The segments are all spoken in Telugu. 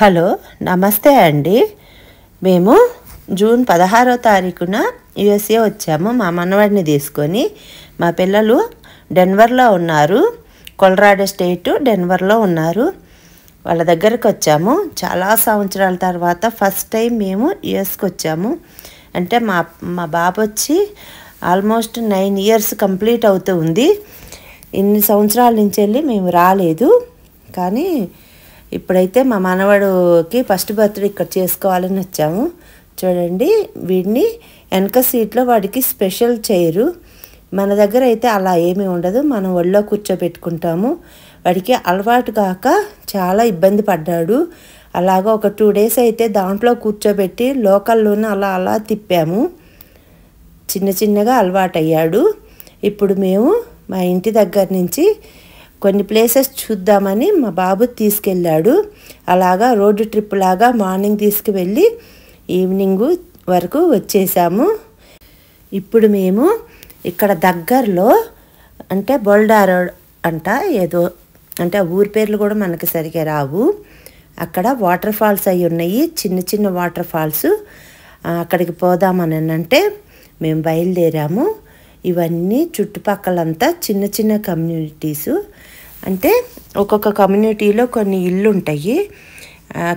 హలో నమస్తే అండి మేము జూన్ పదహారో తారీఖున యుఎస్ఏ వచ్చాము మా మనవాడిని తీసుకొని మా పిల్లలు డెన్వర్లో ఉన్నారు కొలరాడో స్టేట్ డెన్వర్లో ఉన్నారు వాళ్ళ దగ్గరకు వచ్చాము చాలా సంవత్సరాల తర్వాత ఫస్ట్ టైం మేము యుఎస్కి వచ్చాము అంటే మా మా బాబు వచ్చి ఆల్మోస్ట్ నైన్ ఇయర్స్ కంప్లీట్ అవుతూ ఉంది ఇన్ని సంవత్సరాల నుంచి వెళ్ళి మేము రాలేదు కానీ ఇప్పుడైతే మా మనవడుకి ఫస్ట్ బర్త్డే ఇక్కడ చేసుకోవాలని వచ్చాము చూడండి వీడిని వెనక సీట్లో వాడికి స్పెషల్ చైరు మన దగ్గర అయితే అలా ఏమీ ఉండదు మనం ఒళ్ళో కూర్చోబెట్టుకుంటాము వాడికి అలవాటు కాక చాలా ఇబ్బంది పడ్డాడు అలాగా ఒక టూ డేస్ అయితే దాంట్లో కూర్చోబెట్టి లోకల్లోనే అలా అలా తిప్పాము చిన్న చిన్నగా అలవాటయ్యాడు ఇప్పుడు మేము మా ఇంటి దగ్గర నుంచి కొన్ని ప్లేసెస్ చూద్దామని మా బాబు తీసుకెళ్ళాడు అలాగా రోడ్డు ట్రిప్ లాగా మార్నింగ్ తీసుకువెళ్ళి ఈవినింగ్ వరకు వచ్చేసాము ఇప్పుడు మేము ఇక్కడ దగ్గరలో అంటే బొల్డారో అంట ఏదో అంటే ఊరి పేర్లు కూడా మనకి సరిగా రావు అక్కడ వాటర్ ఫాల్స్ అయి ఉన్నాయి చిన్న చిన్న వాటర్ ఫాల్స్ అక్కడికి పోదామని అంటే మేము బయలుదేరాము ఇవన్నీ చుట్టుపక్కలంతా చిన్న చిన్న కమ్యూనిటీసు అంటే ఒక్కొక్క కమ్యూనిటీలో కొన్ని ఇల్లు ఉంటాయి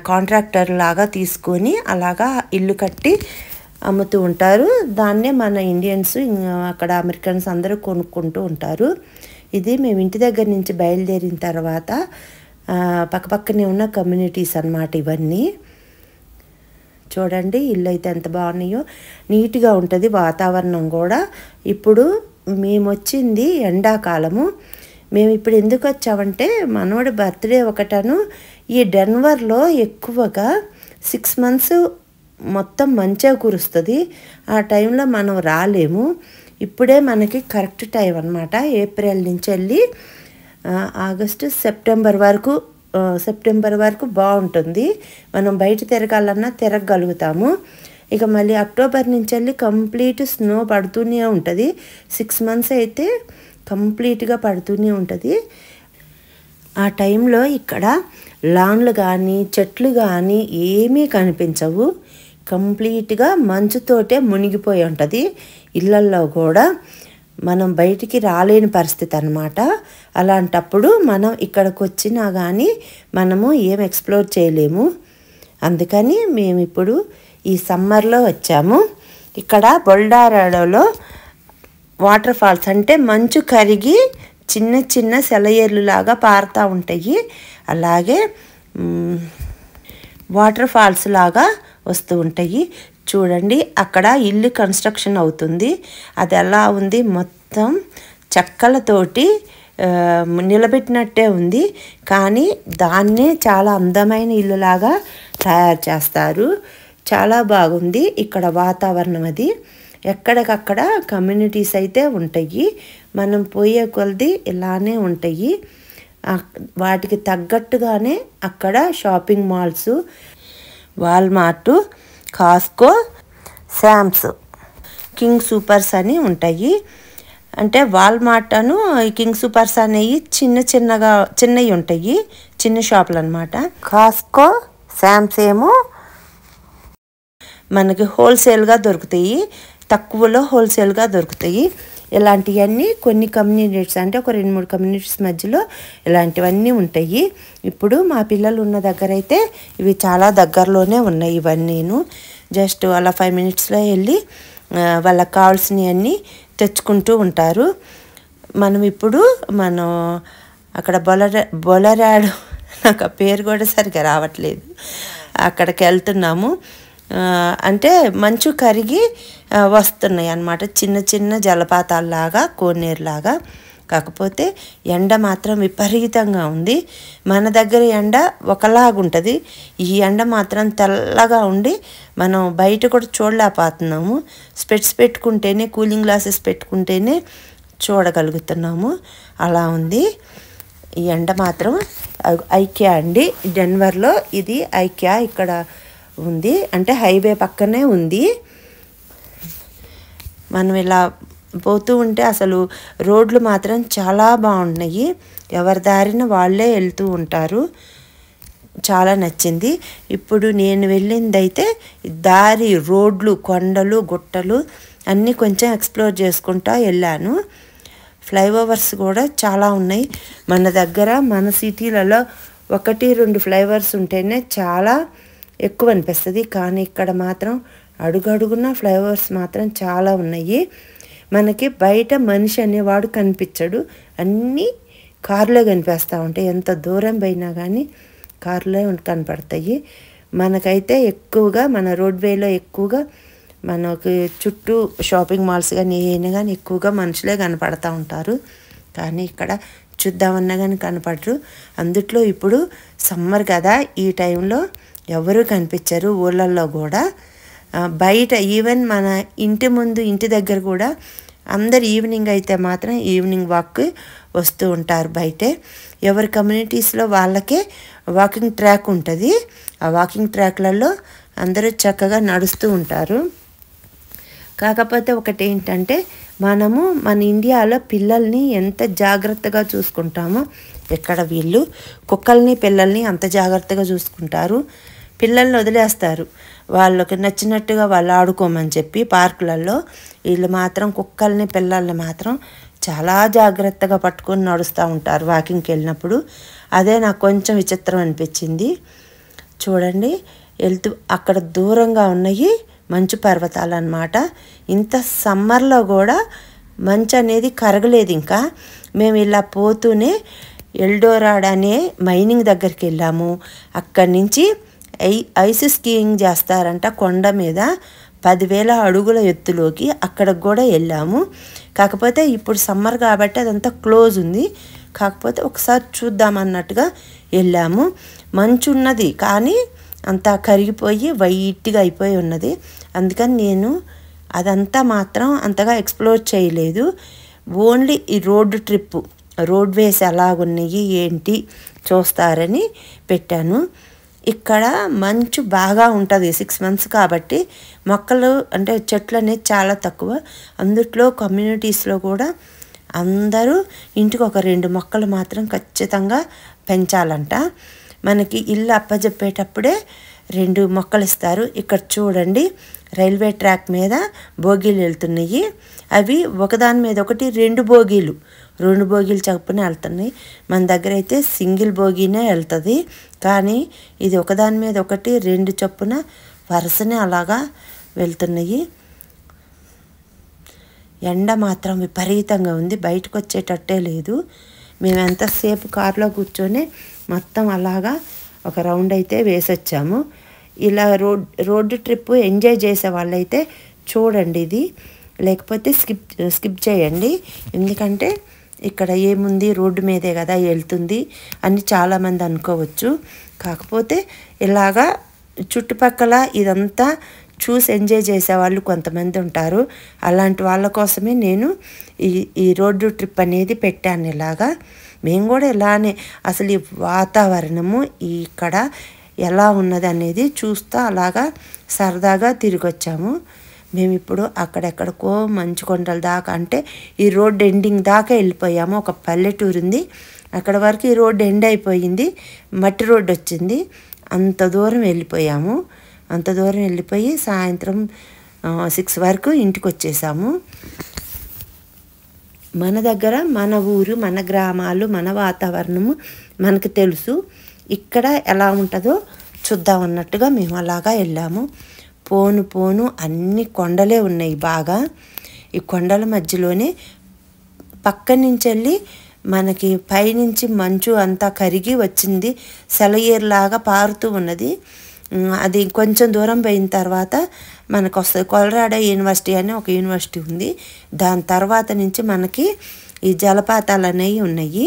కాంట్రాక్టర్ లాగా తీసుకొని అలాగా ఇల్లు కట్టి అమ్ముతూ ఉంటారు దాన్నే మన ఇండియన్స్ అక్కడ అమెరికన్స్ అందరూ కొనుక్కుంటూ ఉంటారు ఇది మేము ఇంటి దగ్గర నుంచి బయలుదేరిన తర్వాత పక్కపక్కనే ఉన్న కమ్యూనిటీస్ అన్నమాట ఇవన్నీ చూడండి ఇల్లు అయితే ఎంత బాగున్నాయో నీట్గా ఉంటుంది వాతావరణం కూడా ఇప్పుడు మేము వచ్చింది ఎండాకాలము మేము ఇప్పుడు ఎందుకు వచ్చామంటే మనవడి బర్త్డే ఒకటను ఈ డెన్వర్లో ఎక్కువగా సిక్స్ మంత్స్ మొత్తం మంచిగా కురుస్తుంది ఆ టైంలో మనం రాలేము ఇప్పుడే మనకి కరెక్ట్ టైం అనమాట ఏప్రిల్ నుంచి వెళ్ళి ఆగస్టు సెప్టెంబర్ వరకు సెప్టెంబర్ వరకు బాగుంటుంది మనం బయట తిరగాలన్నా తిరగగలుగుతాము ఇక మళ్ళీ అక్టోబర్ నుంచి వెళ్ళి కంప్లీట్ స్నో పడుతూనే ఉంటుంది సిక్స్ మంత్స్ అయితే కంప్లీట్గా పడుతూనే ఉంటుంది ఆ టైంలో ఇక్కడ లాన్లు కానీ చెట్లు కానీ ఏమీ కనిపించవు కంప్లీట్గా మంచుతోటే మునిగిపోయి ఉంటుంది ఇళ్ళల్లో కూడా మనం బయటికి రాలేని పరిస్థితి అనమాట అలాంటప్పుడు మనం ఇక్కడికి వచ్చినా కానీ మనము ఏం ఎక్స్ప్లోర్ చేయలేము అందుకని మేము ఇప్పుడు ఈ సమ్మర్లో వచ్చాము ఇక్కడ బొల్డారాడోలో వాటర్ ఫాల్స్ అంటే మంచు కరిగి చిన్న చిన్న లాగా పారుతూ ఉంటాయి అలాగే వాటర్ ఫాల్స్ లాగా వస్తూ ఉంటాయి చూడండి అక్కడ ఇల్లు కన్స్ట్రక్షన్ అవుతుంది అది ఎలా ఉంది మొత్తం చెక్కలతోటి నిలబెట్టినట్టే ఉంది కానీ దాన్నే చాలా అందమైన ఇల్లులాగా తయారు చేస్తారు చాలా బాగుంది ఇక్కడ వాతావరణం అది ఎక్కడికక్కడ కమ్యూనిటీస్ అయితే ఉంటాయి మనం పోయే కొలది ఇలానే ఉంటాయి వాటికి తగ్గట్టుగానే అక్కడ shopping malls Walmart Costco Sam's King Soopers అని ఉంటాయి అంటే వాల్మార్ట్ అను కింగ్ సూపర్స్ అనేవి చిన్న చిన్నగా చిన్నవి ఉంటాయి చిన్న షాపులు అనమాట కాస్కో శామ్స్ ఏమో మనకి హోల్సేల్గా దొరుకుతాయి తక్కువలో హోల్సేల్గా దొరుకుతాయి ఇలాంటివన్నీ కొన్ని కమ్యూనిటీస్ అంటే ఒక రెండు మూడు కమ్యూనిటీస్ మధ్యలో ఇలాంటివన్నీ ఉంటాయి ఇప్పుడు మా పిల్లలు ఉన్న దగ్గర అయితే ఇవి చాలా దగ్గరలోనే ఉన్నాయి నేను జస్ట్ అలా ఫైవ్ మినిట్స్లో వెళ్ళి వాళ్ళకి కావాల్సినవన్నీ తెచ్చుకుంటూ ఉంటారు మనం ఇప్పుడు మనం అక్కడ బొలర బొలరాడు నాకు ఆ పేరు కూడా సరిగ్గా రావట్లేదు అక్కడికి వెళ్తున్నాము అంటే మంచు కరిగి వస్తున్నాయి అన్నమాట చిన్న చిన్న జలపాతాల్లాగా కోనేరులాగా కాకపోతే ఎండ మాత్రం విపరీతంగా ఉంది మన దగ్గర ఎండ ఒకలాగుంటుంది ఈ ఎండ మాత్రం తెల్లగా ఉండి మనం బయట కూడా చూడలేకపోతున్నాము స్పెట్స్ పెట్టుకుంటేనే కూలింగ్ గ్లాసెస్ పెట్టుకుంటేనే చూడగలుగుతున్నాము అలా ఉంది ఈ ఎండ మాత్రం ఐక్యా అండి డెన్వర్లో ఇది ఐక్యా ఇక్కడ ఉంది అంటే హైవే పక్కనే ఉంది మనం ఇలా పోతూ ఉంటే అసలు రోడ్లు మాత్రం చాలా బాగున్నాయి ఎవరి దారిన వాళ్ళే వెళ్తూ ఉంటారు చాలా నచ్చింది ఇప్పుడు నేను వెళ్ళిందైతే దారి రోడ్లు కొండలు గుట్టలు అన్నీ కొంచెం ఎక్స్ప్లోర్ చేసుకుంటా వెళ్ళాను ఫ్లైఓవర్స్ కూడా చాలా ఉన్నాయి మన దగ్గర మన సిటీలలో ఒకటి రెండు ఫ్లైఓవర్స్ ఉంటేనే చాలా ఎక్కువ అనిపిస్తుంది కానీ ఇక్కడ మాత్రం అడుగడుగున ఫ్లైఓవర్స్ మాత్రం చాలా ఉన్నాయి మనకి బయట మనిషి అనేవాడు కనిపించడు అన్నీ కారులో కనిపిస్తూ ఉంటాయి ఎంత దూరం పోయినా కానీ కారులో కనపడతాయి మనకైతే ఎక్కువగా మన రోడ్వేలో ఎక్కువగా మనకి చుట్టూ షాపింగ్ మాల్స్ కానీ ఏమైనా కానీ ఎక్కువగా మనుషులే కనపడతా ఉంటారు కానీ ఇక్కడ చూద్దామన్నా కానీ కనపడరు అందుట్లో ఇప్పుడు సమ్మర్ కదా ఈ టైంలో ఎవరు కనిపించరు ఊళ్ళల్లో కూడా బయట ఈవెన్ మన ఇంటి ముందు ఇంటి దగ్గర కూడా అందరు ఈవినింగ్ అయితే మాత్రం ఈవినింగ్ వాక్ వస్తూ ఉంటారు బయటే ఎవరి కమ్యూనిటీస్లో వాళ్ళకే వాకింగ్ ట్రాక్ ఉంటుంది ఆ వాకింగ్ ట్రాక్లలో అందరూ చక్కగా నడుస్తూ ఉంటారు కాకపోతే ఒకటి ఏంటంటే మనము మన ఇండియాలో పిల్లల్ని ఎంత జాగ్రత్తగా చూసుకుంటామో ఎక్కడ వీళ్ళు కుక్కల్ని పిల్లల్ని అంత జాగ్రత్తగా చూసుకుంటారు పిల్లల్ని వదిలేస్తారు వాళ్ళకి నచ్చినట్టుగా వాళ్ళు ఆడుకోమని చెప్పి పార్కులలో వీళ్ళు మాత్రం కుక్కల్ని పిల్లల్ని మాత్రం చాలా జాగ్రత్తగా పట్టుకొని నడుస్తూ ఉంటారు వాకింగ్కి వెళ్ళినప్పుడు అదే నాకు కొంచెం విచిత్రం అనిపించింది చూడండి వెళ్తూ అక్కడ దూరంగా ఉన్నాయి మంచు పర్వతాలు అనమాట ఇంత సమ్మర్లో కూడా మంచు అనేది కరగలేదు ఇంకా మేము ఇలా పోతూనే ఎల్డోరాడ్ అనే మైనింగ్ దగ్గరికి వెళ్ళాము అక్కడి నుంచి ఐ ఐస్ స్కీయింగ్ చేస్తారంట కొండ మీద పదివేల అడుగుల ఎత్తులోకి అక్కడికి కూడా వెళ్ళాము కాకపోతే ఇప్పుడు సమ్మర్ కాబట్టి అదంతా క్లోజ్ ఉంది కాకపోతే ఒకసారి చూద్దామన్నట్టుగా వెళ్ళాము మంచు ఉన్నది కానీ అంతా కరిగిపోయి వైట్గా అయిపోయి ఉన్నది అందుకని నేను అదంతా మాత్రం అంతగా ఎక్స్ప్లోర్ చేయలేదు ఓన్లీ ఈ రోడ్డు ట్రిప్పు రోడ్వేస్ ఎలాగున్నాయి ఏంటి చూస్తారని పెట్టాను ఇక్కడ మంచు బాగా ఉంటుంది సిక్స్ మంత్స్ కాబట్టి మొక్కలు అంటే చెట్లు అనేది చాలా తక్కువ అందుట్లో కమ్యూనిటీస్లో కూడా అందరూ ఇంటికి ఒక రెండు మొక్కలు మాత్రం ఖచ్చితంగా పెంచాలంట మనకి ఇల్లు అప్పజెప్పేటప్పుడే రెండు మొక్కలు ఇస్తారు ఇక్కడ చూడండి రైల్వే ట్రాక్ మీద బోగీలు వెళ్తున్నాయి అవి ఒకదాని మీద ఒకటి రెండు బోగీలు రెండు బోగీలు చప్పున వెళ్తున్నాయి మన దగ్గర అయితే సింగిల్ భోగినే వెళ్తుంది కానీ ఇది ఒకదాని మీద ఒకటి రెండు చొప్పున వరుసనే అలాగా వెళ్తున్నాయి ఎండ మాత్రం విపరీతంగా ఉంది బయటకు వచ్చేటట్టే లేదు మేము ఎంతసేపు కారులో కూర్చొని మొత్తం అలాగా ఒక రౌండ్ అయితే వేసొచ్చాము ఇలా రోడ్ రోడ్డు ట్రిప్ ఎంజాయ్ చేసే వాళ్ళైతే చూడండి ఇది లేకపోతే స్కిప్ స్కిప్ చేయండి ఎందుకంటే ఇక్కడ ఏముంది రోడ్డు మీదే కదా వెళ్తుంది అని చాలామంది అనుకోవచ్చు కాకపోతే ఇలాగా చుట్టుపక్కల ఇదంతా చూసి ఎంజాయ్ చేసేవాళ్ళు కొంతమంది ఉంటారు అలాంటి వాళ్ళ కోసమే నేను ఈ ఈ రోడ్డు ట్రిప్ అనేది పెట్టాను ఇలాగా మేము కూడా ఇలానే అసలు ఈ వాతావరణము ఇక్కడ ఎలా ఉన్నది అనేది చూస్తూ అలాగా సరదాగా తిరిగి వచ్చాము మేము ఇప్పుడు అక్కడెక్కడికో మంచు కొండల దాకా అంటే ఈ రోడ్ ఎండింగ్ దాకా వెళ్ళిపోయాము ఒక పల్లెటూరు ఉంది అక్కడ వరకు ఈ రోడ్ ఎండ్ అయిపోయింది మట్టి రోడ్డు వచ్చింది అంత దూరం వెళ్ళిపోయాము అంత దూరం వెళ్ళిపోయి సాయంత్రం సిక్స్ వరకు ఇంటికి వచ్చేసాము మన దగ్గర మన ఊరు మన గ్రామాలు మన వాతావరణము మనకు తెలుసు ఇక్కడ ఎలా ఉంటుందో చూద్దాం అన్నట్టుగా మేము అలాగా వెళ్ళాము పోను పోను అన్ని కొండలే ఉన్నాయి బాగా ఈ కొండల మధ్యలోనే పక్క నుంచి వెళ్ళి మనకి పైనుంచి మంచు అంతా కరిగి వచ్చింది సెలయేరులాగా పారుతూ ఉన్నది అది కొంచెం దూరం పోయిన తర్వాత మనకు వస్తుంది కొలరాడో యూనివర్సిటీ అని ఒక యూనివర్సిటీ ఉంది దాని తర్వాత నుంచి మనకి ఈ జలపాతాలు అనేవి ఉన్నాయి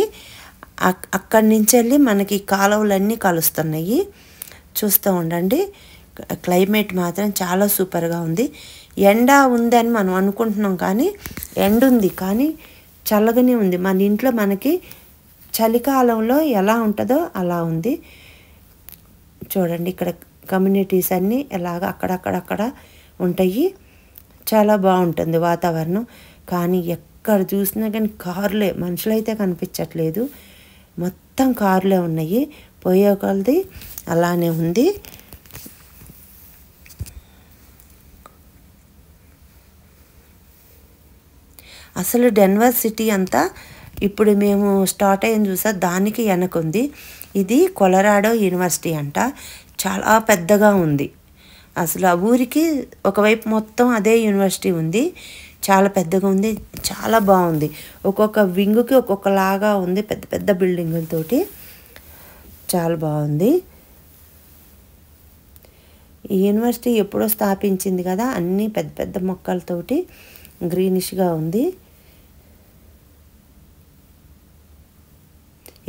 అక్కడి నుంచి వెళ్ళి మనకి కాలువలన్నీ కలుస్తున్నాయి చూస్తూ ఉండండి క్లైమేట్ మాత్రం చాలా సూపర్గా ఉంది ఎండ ఉందని మనం అనుకుంటున్నాం కానీ ఎండ ఉంది కానీ చల్లగానే ఉంది మన ఇంట్లో మనకి చలికాలంలో ఎలా ఉంటుందో అలా ఉంది చూడండి ఇక్కడ కమ్యూనిటీస్ అన్నీ ఎలాగ అక్కడక్కడక్కడ ఉంటాయి చాలా బాగుంటుంది వాతావరణం కానీ ఎక్కడ చూసినా కానీ కార్లే మనుషులైతే కనిపించట్లేదు మొత్తం కార్లే ఉన్నాయి పోయే కొలది అలానే ఉంది అసలు డెన్వర్ సిటీ అంతా ఇప్పుడు మేము స్టార్ట్ అయ్యింది చూసా దానికి వెనకుంది ఇది కొలరాడో యూనివర్సిటీ అంట చాలా పెద్దగా ఉంది అసలు ఆ ఊరికి ఒకవైపు మొత్తం అదే యూనివర్సిటీ ఉంది చాలా పెద్దగా ఉంది చాలా బాగుంది ఒక్కొక్క వింగుకి ఒక్కొక్కలాగా ఉంది పెద్ద పెద్ద బిల్డింగులతోటి చాలా బాగుంది ఈ యూనివర్సిటీ ఎప్పుడో స్థాపించింది కదా అన్నీ పెద్ద పెద్ద మొక్కలతోటి గ్రీనిష్గా ఉంది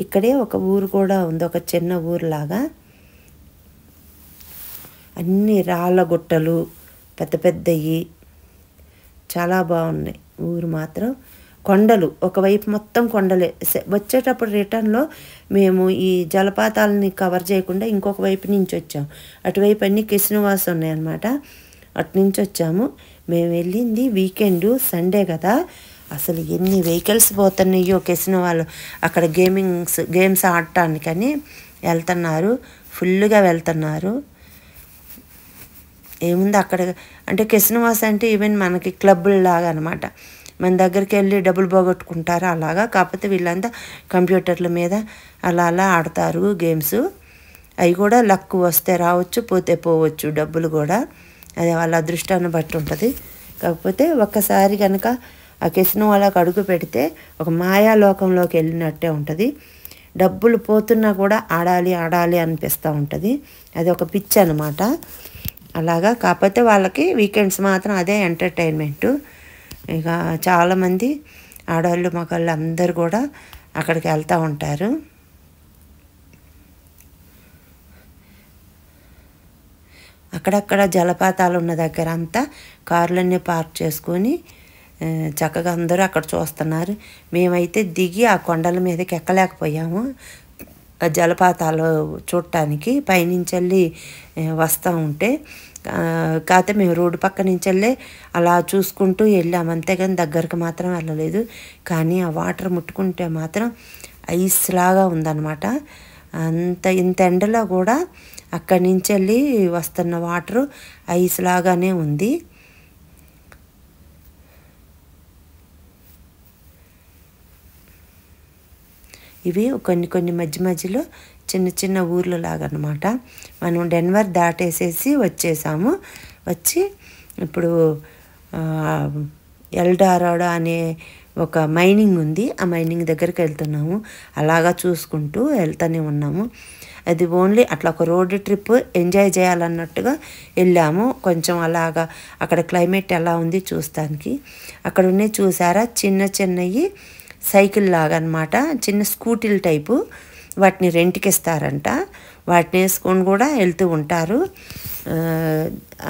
ఇక్కడే ఒక ఊరు కూడా ఉంది ఒక చిన్న ఊరులాగా అన్ని రాళ్ళ గుట్టలు పెద్ద పెద్దవి చాలా బాగున్నాయి ఊరు మాత్రం కొండలు ఒకవైపు మొత్తం కొండలే వచ్చేటప్పుడు రిటర్న్లో మేము ఈ జలపాతాలని కవర్ చేయకుండా ఇంకొక వైపు నుంచి వచ్చాము అటువైపు అన్ని కృష్ణవాసం ఉన్నాయన్నమాట అటు నుంచి వచ్చాము మేము వెళ్ళింది వీకెండు సండే కదా అసలు ఎన్ని వెహికల్స్ పోతున్నాయో కేసిన వాళ్ళు అక్కడ గేమింగ్స్ గేమ్స్ ఆడటానికని వెళ్తున్నారు ఫుల్గా వెళ్తున్నారు ఏముంది అక్కడ అంటే కెసినవాస్ అంటే ఈవెన్ మనకి క్లబ్బుల్లాగా అనమాట మన దగ్గరికి వెళ్ళి డబ్బులు పోగొట్టుకుంటారు అలాగా కాకపోతే వీళ్ళంతా కంప్యూటర్ల మీద అలా అలా ఆడతారు గేమ్స్ అవి కూడా లక్ వస్తే రావచ్చు పోతే పోవచ్చు డబ్బులు కూడా అది వాళ్ళ అదృష్టాన్ని బట్టి ఉంటుంది కాకపోతే ఒక్కసారి కనుక ఆ కెసిన అలా అడుగు పెడితే ఒక మాయాలోకంలోకి వెళ్ళినట్టే ఉంటుంది డబ్బులు పోతున్నా కూడా ఆడాలి ఆడాలి అనిపిస్తూ ఉంటుంది అది ఒక పిచ్ అనమాట అలాగా కాకపోతే వాళ్ళకి వీకెండ్స్ మాత్రం అదే ఎంటర్టైన్మెంటు ఇక చాలామంది ఆడవాళ్ళు మగవాళ్ళు అందరు కూడా అక్కడికి వెళ్తూ ఉంటారు అక్కడక్కడ జలపాతాలు ఉన్న దగ్గర అంతా కార్లన్నీ పార్క్ చేసుకొని చక్కగా అందరూ అక్కడ చూస్తున్నారు మేమైతే దిగి ఆ కొండల మీదకి ఎక్కలేకపోయాము జలపాతాలు చూడటానికి వెళ్ళి వస్తూ ఉంటే కాకపోతే మేము రోడ్డు పక్క నుంచి వెళ్ళి అలా చూసుకుంటూ వెళ్ళాము అంతేగాని దగ్గరకు మాత్రం వెళ్ళలేదు కానీ ఆ వాటర్ ముట్టుకుంటే మాత్రం ఐస్ లాగా ఉందన్నమాట అంత ఇంత ఎండలో కూడా అక్కడి నుంచి వెళ్ళి వస్తున్న వాటరు ఐస్ లాగానే ఉంది ఇవి కొన్ని కొన్ని మధ్య మధ్యలో చిన్న చిన్న ఊర్లు లాగనమాట మనం డెన్వర్ దాటేసేసి వచ్చేసాము వచ్చి ఇప్పుడు ఎల్డారోడా అనే ఒక మైనింగ్ ఉంది ఆ మైనింగ్ దగ్గరికి వెళ్తున్నాము అలాగా చూసుకుంటూ వెళ్తూనే ఉన్నాము అది ఓన్లీ అట్లా ఒక రోడ్ ట్రిప్ ఎంజాయ్ చేయాలన్నట్టుగా వెళ్ళాము కొంచెం అలాగా అక్కడ క్లైమేట్ ఎలా ఉంది చూస్తానికి అక్కడ ఉన్నాయి చూసారా చిన్న చిన్నవి సైకిల్ లాగా అనమాట చిన్న స్కూటీల టైపు వాటిని రెంట్కి ఇస్తారంట వాటిని వేసుకొని కూడా వెళ్తూ ఉంటారు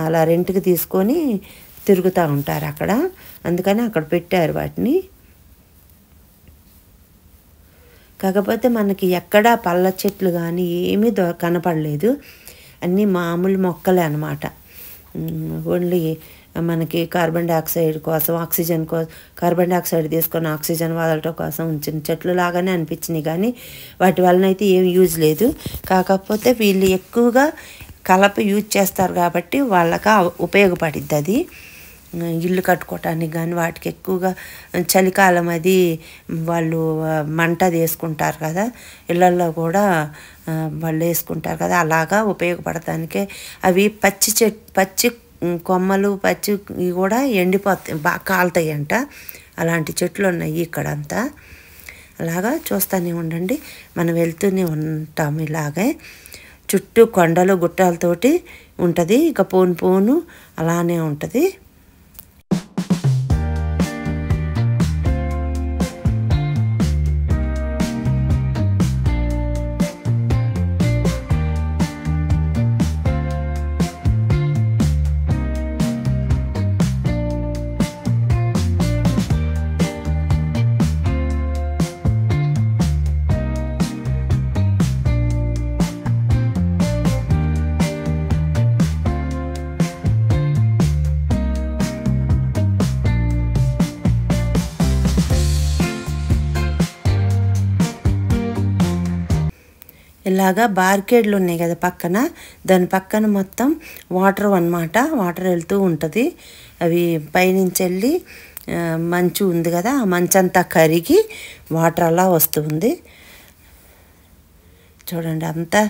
అలా రెంట్కి తీసుకొని తిరుగుతూ ఉంటారు అక్కడ అందుకని అక్కడ పెట్టారు వాటిని కాకపోతే మనకి ఎక్కడా పళ్ళ చెట్లు కానీ ఏమీ దొ కనపడలేదు అన్నీ మామూలు మొక్కలే అనమాట ఓన్లీ మనకి కార్బన్ డైఆక్సైడ్ కోసం ఆక్సిజన్ కోసం కార్బన్ డైఆక్సైడ్ తీసుకొని ఆక్సిజన్ వదలటం కోసం ఉంచిన చెట్లు లాగానే అనిపించినాయి కానీ వాటి వలన అయితే ఏం యూజ్ లేదు కాకపోతే వీళ్ళు ఎక్కువగా కలప యూజ్ చేస్తారు కాబట్టి వాళ్ళకి ఉపయోగపడుద్ది అది ఇల్లు కట్టుకోవటానికి కానీ వాటికి ఎక్కువగా చలికాలం అది వాళ్ళు మంట వేసుకుంటారు కదా ఇళ్ళల్లో కూడా వాళ్ళు వేసుకుంటారు కదా అలాగా ఉపయోగపడటానికే అవి పచ్చి చెట్ పచ్చి కొమ్మలు పచ్చి ఇవి కూడా ఎండిపోతాయి బాగా కాలుతాయి అంట అలాంటి చెట్లు ఉన్నాయి ఇక్కడంతా అలాగా చూస్తూనే ఉండండి మనం వెళ్తూనే ఉంటాము ఇలాగే చుట్టూ కొండలు గుట్టాలతోటి ఉంటుంది ఇక పోను పోను అలానే ఉంటుంది ఇలాగా బార్కేడ్లు ఉన్నాయి కదా పక్కన దాని పక్కన మొత్తం వాటర్ అనమాట వాటర్ వెళ్తూ ఉంటుంది అవి పైనుంచి వెళ్ళి మంచు ఉంది కదా ఆ మంచంతా కరిగి వాటర్ అలా వస్తుంది చూడండి అంతా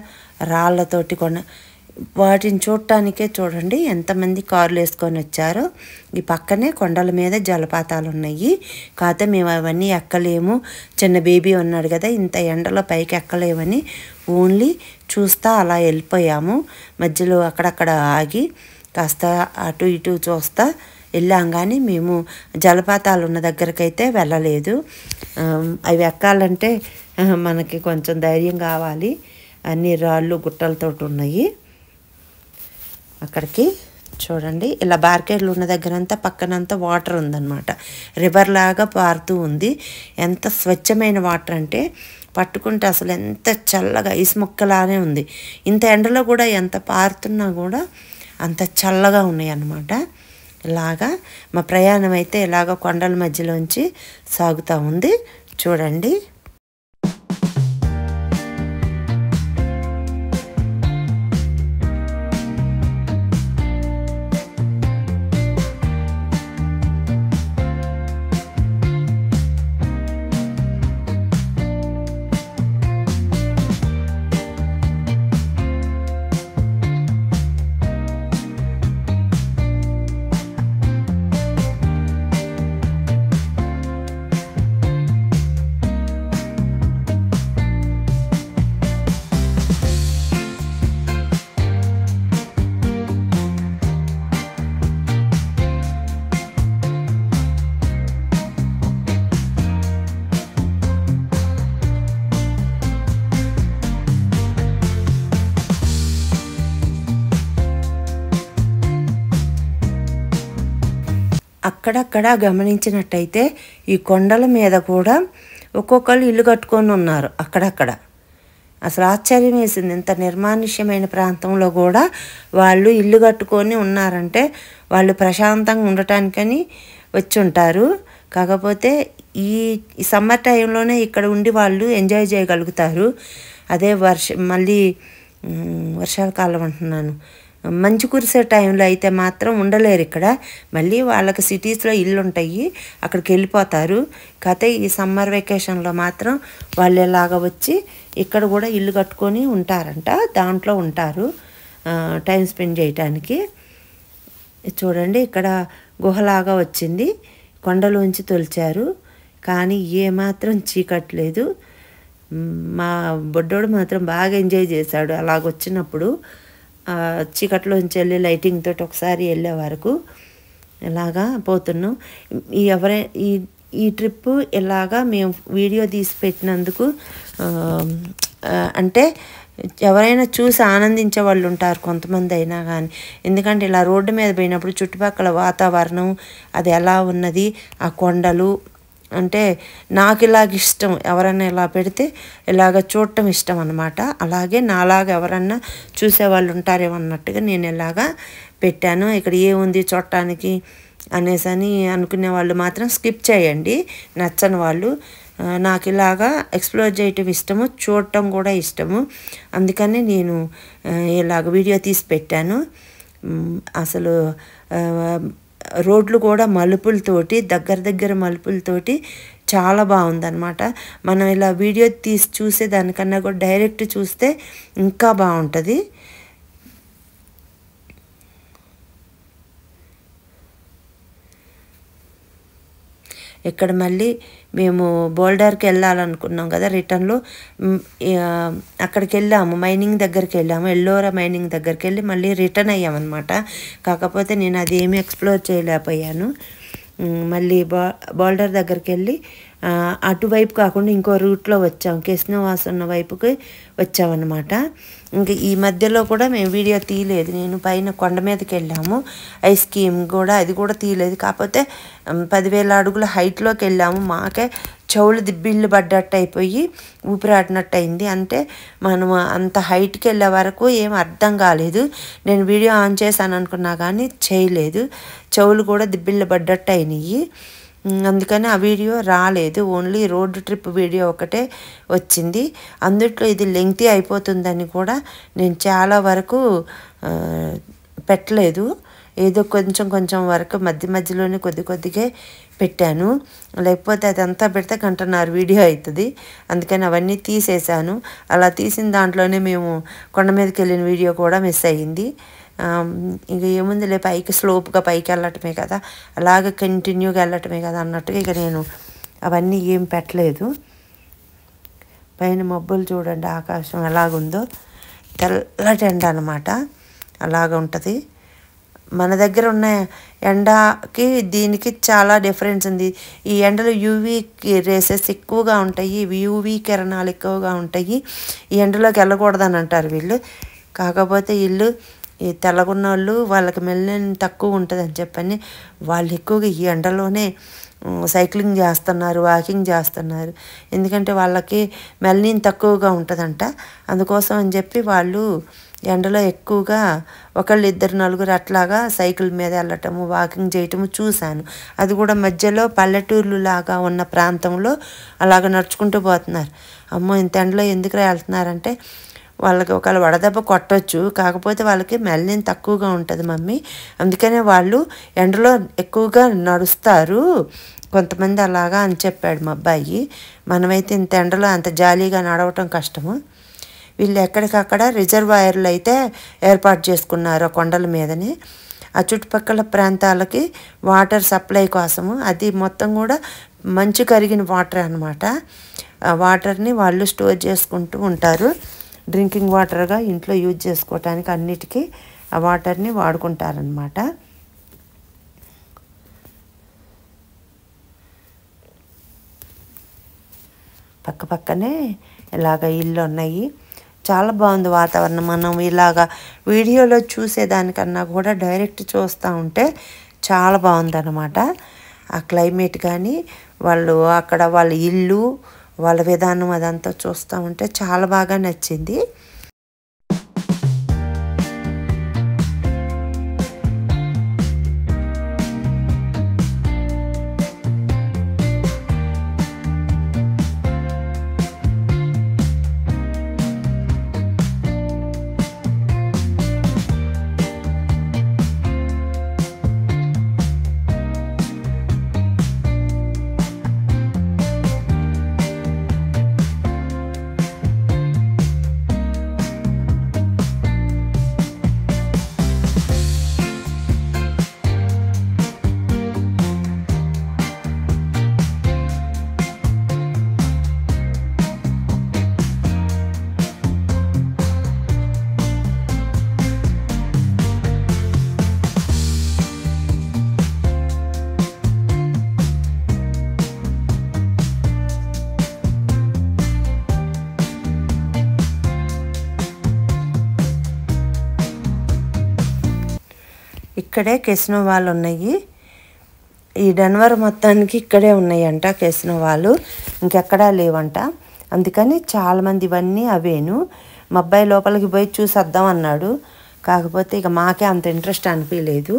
రాళ్ళతోటి కొండ వాటిని చూడటానికే చూడండి ఎంతమంది కార్లు వేసుకొని వచ్చారో ఈ పక్కనే కొండల మీద జలపాతాలు ఉన్నాయి కాకపోతే మేము అవన్నీ ఎక్కలేము చిన్న బేబీ ఉన్నాడు కదా ఇంత ఎండలో పైకి ఎక్కలేమని ఓన్లీ చూస్తా అలా వెళ్ళిపోయాము మధ్యలో అక్కడక్కడ ఆగి కాస్త అటు ఇటు చూస్తా వెళ్ళాం కానీ మేము జలపాతాలు ఉన్న దగ్గరకైతే వెళ్ళలేదు అవి ఎక్కాలంటే మనకి కొంచెం ధైర్యం కావాలి అన్ని రాళ్ళు గుట్టలతో ఉన్నాయి అక్కడికి చూడండి ఇలా బార్కెట్లు ఉన్న దగ్గర అంతా పక్కనంతా వాటర్ ఉందన్నమాట రివర్ లాగా పారుతూ ఉంది ఎంత స్వచ్ఛమైన వాటర్ అంటే పట్టుకుంటే అసలు ఎంత చల్లగా ఐస్ ఉంది ఇంత ఎండలో కూడా ఎంత పారుతున్నా కూడా అంత చల్లగా ఉన్నాయి అన్నమాట ఇలాగా మా ప్రయాణం అయితే ఇలాగ కొండల మధ్యలోంచి సాగుతూ ఉంది చూడండి అక్కడక్కడ గమనించినట్టయితే ఈ కొండల మీద కూడా ఒక్కొక్కరు ఇల్లు కట్టుకొని ఉన్నారు అక్కడక్కడ అసలు ఆశ్చర్యం వేసింది ఇంత నిర్మానుష్యమైన ప్రాంతంలో కూడా వాళ్ళు ఇల్లు కట్టుకొని ఉన్నారంటే వాళ్ళు ప్రశాంతంగా ఉండటానికని వచ్చి ఉంటారు కాకపోతే ఈ సమ్మర్ టైంలోనే ఇక్కడ ఉండి వాళ్ళు ఎంజాయ్ చేయగలుగుతారు అదే వర్ష మళ్ళీ వర్షాకాలం అంటున్నాను మంచు కురిసే టైంలో అయితే మాత్రం ఉండలేరు ఇక్కడ మళ్ళీ వాళ్ళకి సిటీస్లో ఇల్లు ఉంటాయి అక్కడికి వెళ్ళిపోతారు కాకపోతే ఈ సమ్మర్ వెకేషన్లో మాత్రం వాళ్ళు ఇలాగ వచ్చి ఇక్కడ కూడా ఇల్లు కట్టుకొని ఉంటారంట దాంట్లో ఉంటారు టైం స్పెండ్ చేయటానికి చూడండి ఇక్కడ గుహలాగా వచ్చింది కొండలోంచి తొలిచారు కానీ ఏమాత్రం చీకట్లేదు మా బొడ్డోడు మాత్రం బాగా ఎంజాయ్ చేశాడు అలాగొచ్చినప్పుడు చీకట్లోంచి వెళ్ళి లైటింగ్ తోటి ఒకసారి వెళ్ళే వరకు ఇలాగా పోతున్నాం ఎవరై ఈ ఈ ట్రిప్ ఇలాగా మేము వీడియో తీసి పెట్టినందుకు అంటే ఎవరైనా చూసి ఆనందించే వాళ్ళు ఉంటారు కొంతమంది అయినా కానీ ఎందుకంటే ఇలా రోడ్డు మీద పోయినప్పుడు చుట్టుపక్కల వాతావరణం అది ఎలా ఉన్నది ఆ కొండలు అంటే నాకు ఇలాగ ఇష్టం ఎవరన్నా ఇలా పెడితే ఇలాగ చూడటం ఇష్టం అనమాట అలాగే నాలాగ ఎవరన్నా చూసేవాళ్ళు ఉంటారేమో అన్నట్టుగా నేను ఇలాగా పెట్టాను ఇక్కడ ఏముంది చూడటానికి అనేసి అని అనుకునే వాళ్ళు మాత్రం స్కిప్ చేయండి నచ్చని వాళ్ళు నాకు ఇలాగా ఎక్స్ప్లోర్ చేయటం ఇష్టము చూడటం కూడా ఇష్టము అందుకని నేను ఇలాగ వీడియో తీసి పెట్టాను అసలు రోడ్లు కూడా మలుపులతోటి దగ్గర దగ్గర మలుపులతోటి చాలా బాగుందనమాట మనం ఇలా వీడియో తీసి చూసేదానికన్నా కూడా డైరెక్ట్ చూస్తే ఇంకా బాగుంటుంది ఇక్కడ మళ్ళీ మేము బోల్డర్కి వెళ్ళాలనుకున్నాం కదా రిటర్న్లో అక్కడికి వెళ్ళాము మైనింగ్ దగ్గరికి వెళ్ళాము ఎల్లోరా మైనింగ్ దగ్గరికి వెళ్ళి మళ్ళీ రిటర్న్ అయ్యామన్నమాట కాకపోతే నేను అది ఏమి ఎక్స్ప్లోర్ చేయలేకపోయాను మళ్ళీ బా బోల్డర్ దగ్గరికి వెళ్ళి అటువైపు కాకుండా ఇంకో రూట్లో వచ్చాం ఉన్న వైపుకి వచ్చామన్నమాట ఇంకా ఈ మధ్యలో కూడా మేము వీడియో తీయలేదు నేను పైన కొండ మీదకి వెళ్ళాము ఐస్ క్రీమ్ కూడా అది కూడా తీయలేదు కాకపోతే పదివేల అడుగుల హైట్లోకి వెళ్ళాము మాకే చెవులు దిబ్బిళ్ళు పడ్డట్టు అయిపోయి ఊపిరాడినట్టు అయింది అంటే మనం అంత హైట్కి వెళ్ళే వరకు ఏం అర్థం కాలేదు నేను వీడియో ఆన్ చేశాను అనుకున్నా కానీ చేయలేదు చెవులు కూడా దిబ్బిళ్ళు పడ్డట్టు అయినాయి అందుకని ఆ వీడియో రాలేదు ఓన్లీ రోడ్ ట్రిప్ వీడియో ఒకటే వచ్చింది అందుట్లో ఇది లెంగ్తి అయిపోతుందని కూడా నేను చాలా వరకు పెట్టలేదు ఏదో కొంచెం కొంచెం వరకు మధ్య మధ్యలోనే కొద్ది కొద్దిగా పెట్టాను లేకపోతే అది అంతా పెడితే గంటన్నర వీడియో అవుతుంది అందుకని అవన్నీ తీసేశాను అలా తీసిన దాంట్లోనే మేము కొండ మీదకి వెళ్ళిన వీడియో కూడా మిస్ అయ్యింది ఇక ఏముందిలే పైకి స్లోప్గా పైకి వెళ్ళటమే కదా అలాగ కంటిన్యూగా వెళ్ళటమే కదా అన్నట్టుగా ఇక నేను అవన్నీ ఏం పెట్టలేదు పైన మబ్బులు చూడండి ఆకాశం ఎలాగుందో తెల్లటి ఎండ అనమాట అలాగ ఉంటుంది మన దగ్గర ఉన్న ఎండకి దీనికి చాలా డిఫరెన్స్ ఉంది ఈ ఎండలు యూవీ రేసెస్ ఎక్కువగా ఉంటాయి యూవీ కిరణాలు ఎక్కువగా ఉంటాయి ఈ ఎండలోకి వెళ్ళకూడదని అంటారు వీళ్ళు కాకపోతే వీళ్ళు ఈ తెల్లగున్న వాళ్ళు వాళ్ళకి మెల్లని తక్కువ ఉంటుంది అని చెప్పని వాళ్ళు ఎక్కువగా ఈ ఎండలోనే సైక్లింగ్ చేస్తున్నారు వాకింగ్ చేస్తున్నారు ఎందుకంటే వాళ్ళకి మెల్లని తక్కువగా ఉంటుందంట అందుకోసం అని చెప్పి వాళ్ళు ఎండలో ఎక్కువగా ఒకళ్ళు ఇద్దరు నలుగురు అట్లాగా సైకిల్ మీద వెళ్ళటము వాకింగ్ చేయటము చూశాను అది కూడా మధ్యలో పల్లెటూర్లు లాగా ఉన్న ప్రాంతంలో అలాగ నడుచుకుంటూ పోతున్నారు అమ్మో ఇంత ఎండలో ఎందుకు వెళ్తున్నారంటే వాళ్ళకి ఒకవేళ వడదెబ్బ కొట్టచ్చు కాకపోతే వాళ్ళకి మెల్లిన తక్కువగా ఉంటుంది మమ్మీ అందుకనే వాళ్ళు ఎండలో ఎక్కువగా నడుస్తారు కొంతమంది అలాగా అని చెప్పాడు మా అబ్బాయి మనమైతే ఇంత ఎండలో అంత జాలీగా నడవటం కష్టము వీళ్ళు ఎక్కడికక్కడ రిజర్వాయర్లు అయితే ఏర్పాటు చేసుకున్నారు ఆ కొండల మీదనే ఆ చుట్టుపక్కల ప్రాంతాలకి వాటర్ సప్లై కోసము అది మొత్తం కూడా మంచు కరిగిన వాటర్ అనమాట వాటర్ని వాళ్ళు స్టోర్ చేసుకుంటూ ఉంటారు డ్రింకింగ్ వాటర్గా ఇంట్లో యూజ్ చేసుకోవటానికి అన్నిటికీ ఆ వాటర్ని వాడుకుంటారనమాట పక్క పక్కనే ఇలాగ ఇల్లు ఉన్నాయి చాలా బాగుంది వాతావరణం మనం ఇలాగ వీడియోలో చూసేదానికన్నా కూడా డైరెక్ట్ చూస్తూ ఉంటే చాలా బాగుందనమాట ఆ క్లైమేట్ కానీ వాళ్ళు అక్కడ వాళ్ళ ఇల్లు వాళ్ళ విధానం అదంతా చూస్తూ ఉంటే చాలా బాగా నచ్చింది ఇక్కడే కెసినోవాలు ఉన్నాయి ఈ డెన్వర్ మొత్తానికి ఇక్కడే ఉన్నాయంట కెసినోవాలు ఇంకెక్కడా లేవంట అందుకని చాలామంది ఇవన్నీ అవేను మా అబ్బాయి లోపలికి పోయి చూసేద్దాం అన్నాడు కాకపోతే ఇక మాకే అంత ఇంట్రెస్ట్ అనిపించలేదు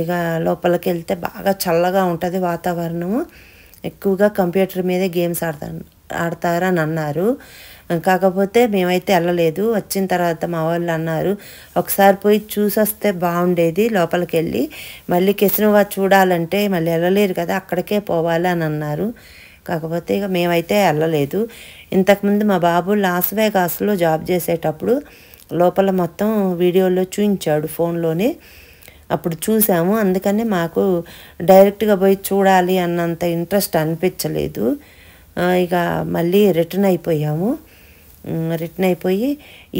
ఇక లోపలికి వెళ్తే బాగా చల్లగా ఉంటుంది వాతావరణము ఎక్కువగా కంప్యూటర్ మీదే గేమ్స్ ఆడతా ఆడతారని అన్నారు కాకపోతే మేమైతే వెళ్ళలేదు వచ్చిన తర్వాత మా వాళ్ళు అన్నారు ఒకసారి పోయి చూసొస్తే బాగుండేది లోపలికి వెళ్ళి మళ్ళీ కిసినవా చూడాలంటే మళ్ళీ వెళ్ళలేరు కదా అక్కడికే పోవాలి అని అన్నారు కాకపోతే ఇక మేమైతే వెళ్ళలేదు ఇంతకుముందు మా బాబు లాస్ వేగాస్లో జాబ్ చేసేటప్పుడు లోపల మొత్తం వీడియోలో చూపించాడు ఫోన్లోనే అప్పుడు చూసాము అందుకనే మాకు డైరెక్ట్గా పోయి చూడాలి అన్నంత ఇంట్రెస్ట్ అనిపించలేదు ఇక మళ్ళీ రిటర్న్ అయిపోయాము రిటర్న్ అయిపోయి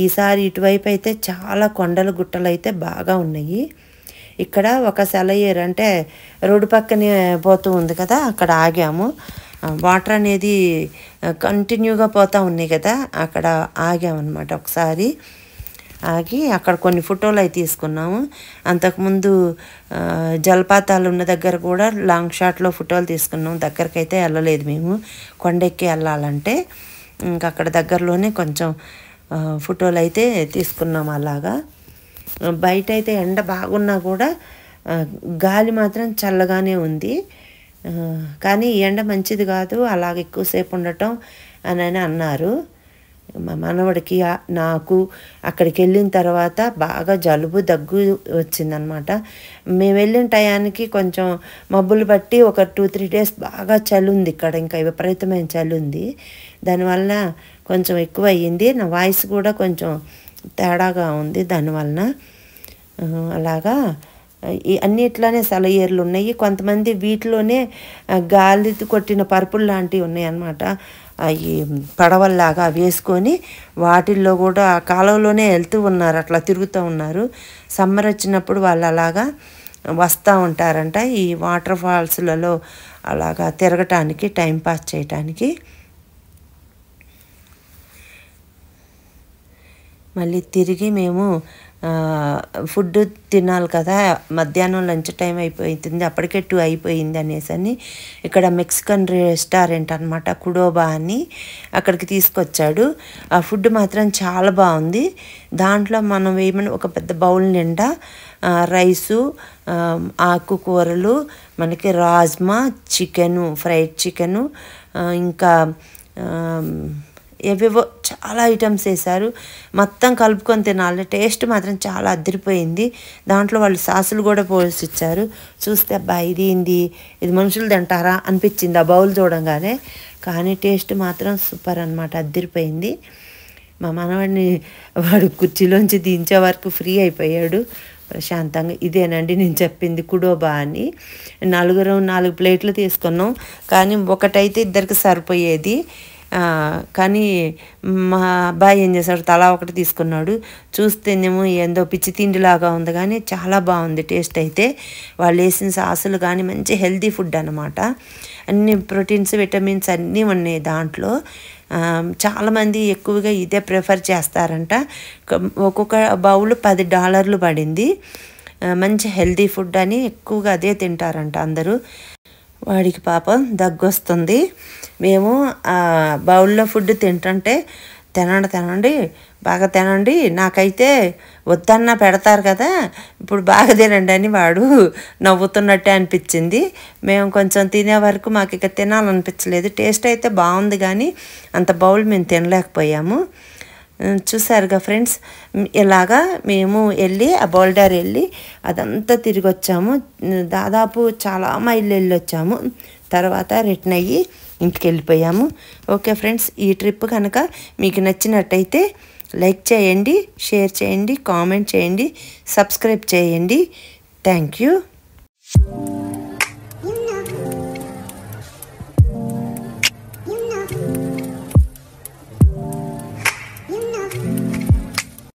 ఈసారి ఇటువైపు అయితే చాలా కొండలు గుట్టలు అయితే బాగా ఉన్నాయి ఇక్కడ ఒక సెలయేరు అంటే రోడ్డు పక్కనే పోతూ ఉంది కదా అక్కడ ఆగాము వాటర్ అనేది కంటిన్యూగా పోతూ ఉన్నాయి కదా అక్కడ ఆగామన్నమాట ఒకసారి ఆగి అక్కడ కొన్ని ఫోటోలు అయితే తీసుకున్నాము అంతకుముందు జలపాతాలు ఉన్న దగ్గర కూడా లాంగ్ షాట్లో ఫోటోలు తీసుకున్నాము దగ్గరకైతే వెళ్ళలేదు మేము కొండెక్కి వెళ్ళాలంటే ఇంకా అక్కడ దగ్గరలోనే కొంచెం ఫోటోలు అయితే తీసుకున్నాం అలాగా బయట అయితే ఎండ బాగున్నా కూడా గాలి మాత్రం చల్లగానే ఉంది కానీ ఎండ మంచిది కాదు అలాగ ఎక్కువసేపు ఉండటం అని అన్నారు మా మనవడికి నాకు అక్కడికి వెళ్ళిన తర్వాత బాగా జలుబు దగ్గు వచ్చిందనమాట మేము వెళ్ళిన టయానికి కొంచెం మబ్బులు బట్టి ఒక టూ త్రీ డేస్ బాగా చలి ఉంది ఇక్కడ ఇంకా విపరీతమైన చలి ఉంది దానివల్ల కొంచెం ఎక్కువ అయ్యింది నా వాయిస్ కూడా కొంచెం తేడాగా ఉంది దానివలన అలాగా అన్నిట్లోనే సెలయేర్లు ఉన్నాయి కొంతమంది వీటిలోనే గాలి కొట్టిన పరుపులు లాంటివి ఉన్నాయి అన్నమాట ఈ పడవల్లాగా వేసుకొని వాటిల్లో కూడా ఆ కాలంలోనే వెళ్తూ ఉన్నారు అట్లా తిరుగుతూ ఉన్నారు సమ్మర్ వచ్చినప్పుడు వాళ్ళు అలాగా వస్తూ ఉంటారంట ఈ వాటర్ ఫాల్స్లలో అలాగా తిరగటానికి టైంపాస్ చేయటానికి మళ్ళీ తిరిగి మేము ఫుడ్ తినాలి కదా మధ్యాహ్నం లంచ్ టైం అయిపోతుంది అప్పటికే టూ అయిపోయింది అనేసి అని ఇక్కడ మెక్సికన్ రెస్టారెంట్ అనమాట కుడోబా అని అక్కడికి తీసుకొచ్చాడు ఆ ఫుడ్ మాత్రం చాలా బాగుంది దాంట్లో మనం ఏమైనా ఒక పెద్ద బౌల్ నిండా రైసు ఆకుకూరలు మనకి రాజ్మా చికెను ఫ్రైడ్ చికెను ఇంకా ఏవేవో చాలా ఐటమ్స్ వేశారు మొత్తం కలుపుకొని తినాలి టేస్ట్ మాత్రం చాలా అదిరిపోయింది దాంట్లో వాళ్ళు సాసులు కూడా పోసి ఇచ్చారు చూస్తే అబ్బా ఇది ఇది మనుషులు తింటారా అనిపించింది ఆ బౌల్ చూడంగానే కానీ టేస్ట్ మాత్రం సూపర్ అనమాట అదిరిపోయింది మా మనవాడిని వాడు కుర్చీలోంచి దించే వరకు ఫ్రీ అయిపోయాడు ప్రశాంతంగా ఇదేనండి నేను చెప్పింది కుడోబా అని నలుగురు నాలుగు ప్లేట్లు తీసుకున్నాం కానీ ఒకటైతే ఇద్దరికి సరిపోయేది కానీ మా అబ్బాయి ఏం చేశాడు తలా ఒకటి తీసుకున్నాడు చూస్తేనేమో ఏందో పిచ్చి తిండిలాగా ఉంది కానీ చాలా బాగుంది టేస్ట్ అయితే వాళ్ళు వేసిన సాసులు కానీ మంచి హెల్తీ ఫుడ్ అనమాట అన్ని ప్రోటీన్స్ విటమిన్స్ అన్నీ ఉన్నాయి దాంట్లో చాలామంది ఎక్కువగా ఇదే ప్రిఫర్ చేస్తారంట ఒక్కొక్క బౌల్ పది డాలర్లు పడింది మంచి హెల్తీ ఫుడ్ అని ఎక్కువగా అదే తింటారంట అందరూ వాడికి పాపం దగ్గొస్తుంది మేము బౌల్లో ఫుడ్ తింటుంటే తినండి తినండి బాగా తినండి నాకైతే వద్దన్న పెడతారు కదా ఇప్పుడు బాగా తినండి అని వాడు నవ్వుతున్నట్టే అనిపించింది మేము కొంచెం తినే వరకు మాకు ఇక తినాలనిపించలేదు టేస్ట్ అయితే బాగుంది కానీ అంత బౌల్ మేము తినలేకపోయాము చూసారుగా ఫ్రెండ్స్ ఇలాగా మేము వెళ్ళి ఆ బోల్డర్ వెళ్ళి అదంతా తిరిగి వచ్చాము దాదాపు చాలా మైళ్ళు వెళ్ళి వచ్చాము తర్వాత రిటర్న్ అయ్యి ఇంటికి వెళ్ళిపోయాము ఓకే ఫ్రెండ్స్ ఈ ట్రిప్ కనుక మీకు నచ్చినట్టయితే లైక్ చేయండి షేర్ చేయండి కామెంట్ చేయండి సబ్స్క్రైబ్ చేయండి థ్యాంక్ యూ